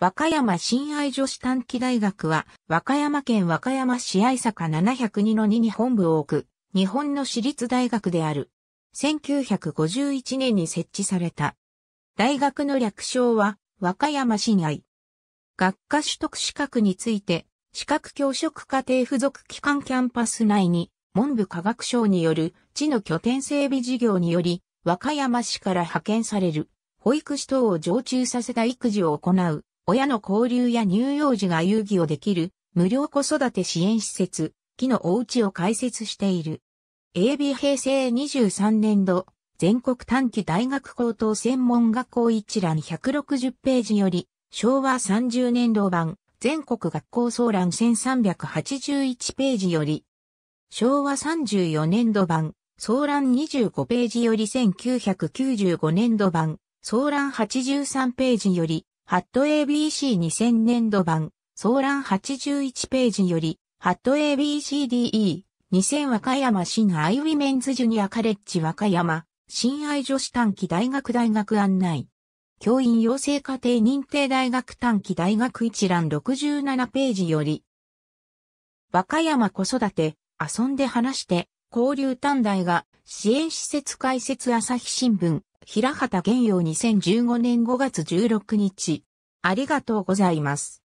和歌山親愛女子短期大学は、和歌山県和歌山市愛坂702の2に本部を置く、日本の私立大学である。1951年に設置された。大学の略称は、和歌山親愛。学科取得資格について、資格教職課程付属機関キャンパス内に、文部科学省による地の拠点整備事業により、和歌山市から派遣される、保育士等を常駐させた育児を行う親の交流や乳幼児が遊戯をできる、無料子育て支援施設、木のおうちを開設している。AB 平成23年度、全国短期大学高等専門学校一覧160ページより、昭和30年度版、全国学校総覧1381ページより、昭和34年度版、総覧25ページより1995年度版、総覧83ページより、ハット ABC2000 年度版、総覧81ページより、ハット ABCDE2000 和歌山新愛ウィメンズジュニアカレッジ和歌山、新愛女子短期大学大学案内。教員養成課程認定大学短期大学一覧67ページより。和歌山子育て、遊んで話して、交流短大が支援施設開設朝日新聞、平畑玄洋2015年5月16日。ありがとうございます。